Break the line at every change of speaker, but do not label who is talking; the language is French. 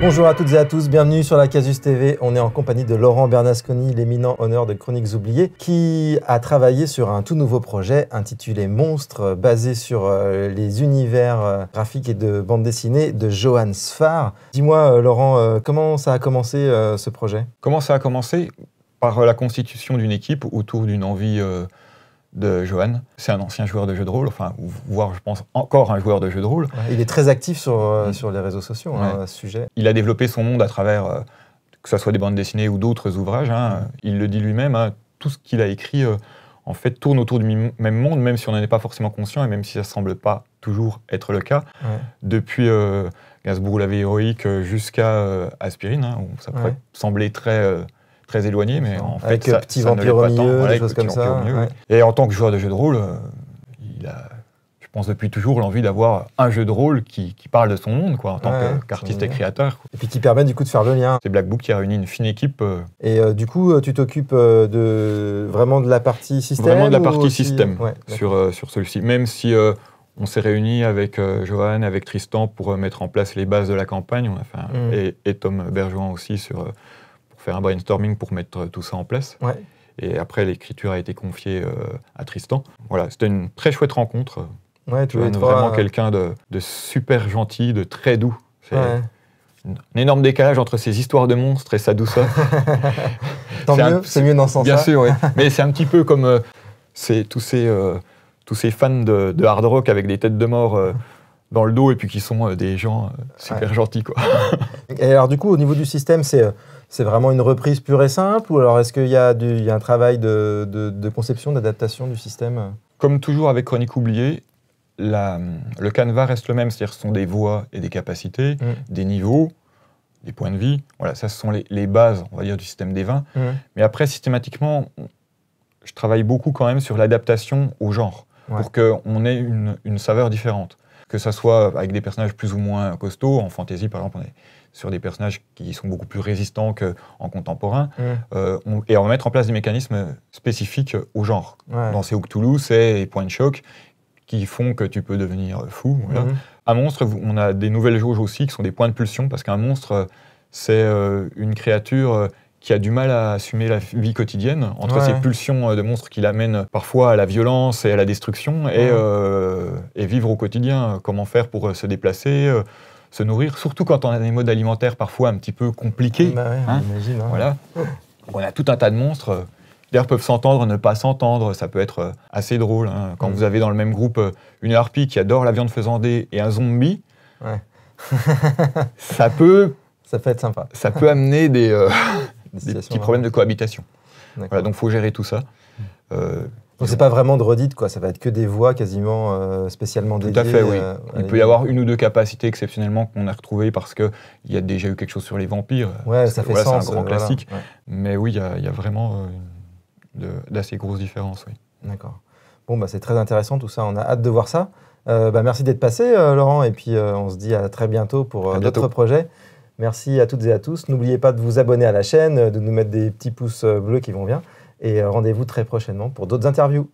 Bonjour à toutes et à tous, bienvenue sur la Casus TV. On est en compagnie de Laurent Bernasconi, l'éminent honneur de Chroniques oubliées, qui a travaillé sur un tout nouveau projet intitulé Monstres, basé sur euh, les univers euh, graphiques et de bande dessinée de Johan Sfar. Dis-moi, euh, Laurent, comment ça a commencé ce projet
Comment ça a commencé Par la constitution d'une équipe autour d'une envie de Johan. C'est un ancien joueur de jeu de rôle, enfin, voire je pense encore un joueur de jeu de rôle. il est très actif sur, euh, mm. sur les réseaux sociaux hein, à ce sujet. Il a développé son monde à travers, euh, que ce soit des bandes dessinées ou d'autres ouvrages. Hein. Il le dit lui-même, hein, tout ce qu'il a écrit, euh, en fait, tourne autour du même monde, même si on n'en est pas forcément conscient et même si ça ne semble pas toujours être le cas. Depuis Gainsbourg ou la vie jusqu'à Aspirine, où ça pourrait sembler très très éloigné, mais en fait, ça, petit vampire au milieu, des choses comme ça. Et en tant que joueur de jeu de rôle, euh, il a, je pense depuis toujours, l'envie d'avoir un jeu de rôle qui, parle de son monde, quoi, en tant qu'artiste et créateur. Et puis qui permet du coup de faire le lien. C'est Black Book qui a réuni une fine équipe. Euh. Et euh, du coup,
tu t'occupes de vraiment de la partie système Vraiment de la partie système
sur, sur celui-ci. Même si on s'est réunis avec Johan, avec Tristan pour mettre en place les bases de la campagne. On a fait mm. et, Tom Bergeron aussi sur, un brainstorming pour mettre tout ça en place. Et après, l'écriture a été confiée euh, à Tristan. Voilà, c'était une très chouette rencontre. Ouais, tu es vraiment euh, quelqu'un de, super gentil, de très doux. C'est un énorme décalage entre ces histoires de monstres et sa douceur. Tant mieux, c'est mieux dans ce sens-là. Bien sûr, oui. Mais c'est un petit peu comme euh, tous, ces, tous ces fans de, de, hard rock avec des têtes de mort le dos et puis qui sont euh, des gens euh, super gentils. Quoi.
et alors du coup, au niveau du système, c'est euh, c'est vraiment une reprise pure et simple Ou alors est-ce qu'il y, a du, y a un travail de, de, conception, d'adaptation du système
Comme toujours avec Chronique oubliée, hum, le canevas reste le même, c'est-à-dire ce sont des voies et des capacités, mm. des niveaux, des points de vie. Voilà, ça, ce sont les, les bases, on va dire, du système des vins. Mm. Mais après, systématiquement, je travaille beaucoup quand même sur l'adaptation au genre, pour pour qu'on ait une, une saveur différente que ça soit avec des personnages plus ou moins costauds. En fantasy, par exemple, on est sur des personnages qui sont beaucoup plus résistants qu'en contemporain. Mm. Euh, et on va mettre en place des mécanismes spécifiques au genre. Dans Dans Cthulhu, Cthulhu, c'est les points de choc qui font que tu peux devenir fou. Un mm-hmm. monstre, on a des nouvelles jauges aussi qui sont des points de pulsion, parce qu'un monstre, c'est euh, une créature euh, qui a du mal à assumer la vie quotidienne, entre ces ses pulsions de monstre qui l'amènent parfois à la violence et à la destruction, et vivre au quotidien. Euh, comment faire pour euh, se déplacer, euh, se nourrir, surtout quand on a des modes alimentaires parfois un petit peu compliqués. Bah hein. Hein. Voilà. On a tout un tas de monstres d'ailleurs peuvent s'entendre, ne pas s'entendre, ça peut être assez drôle. Hein. Quand mm. vous avez dans le même groupe une harpie qui adore la viande faisandée et un zombie, ça peut... Ça peut être sympa. Ça peut amener des, petits problèmes de cohabitation. Voilà, donc il faut gérer tout ça. Donc c'est pas vraiment de redite, quoi. Ça va être que des voix
quasiment euh, spécialement dédiées. Tout à fait, oui. Euh, il peut y
avoir une ou deux capacités exceptionnellement qu'on a retrouvées parce qu'il y a déjà eu quelque chose sur les vampires. Ouais, ça fait sens. C'est un grand euh, classique. Mais oui, il y, a vraiment d'assez grosses différences, D'accord. Bon, bah, c'est très intéressant tout ça.
On a hâte de voir ça. Bah, merci d'être passé, Laurent. Et puis on se dit à très bientôt pour d'autres projets. Merci à toutes et à tous. N'oubliez pas de vous abonner à la chaîne, de nous mettre des petits pouces bleus qui vont bien. Et euh, rendez-vous très prochainement pour d'autres interviews.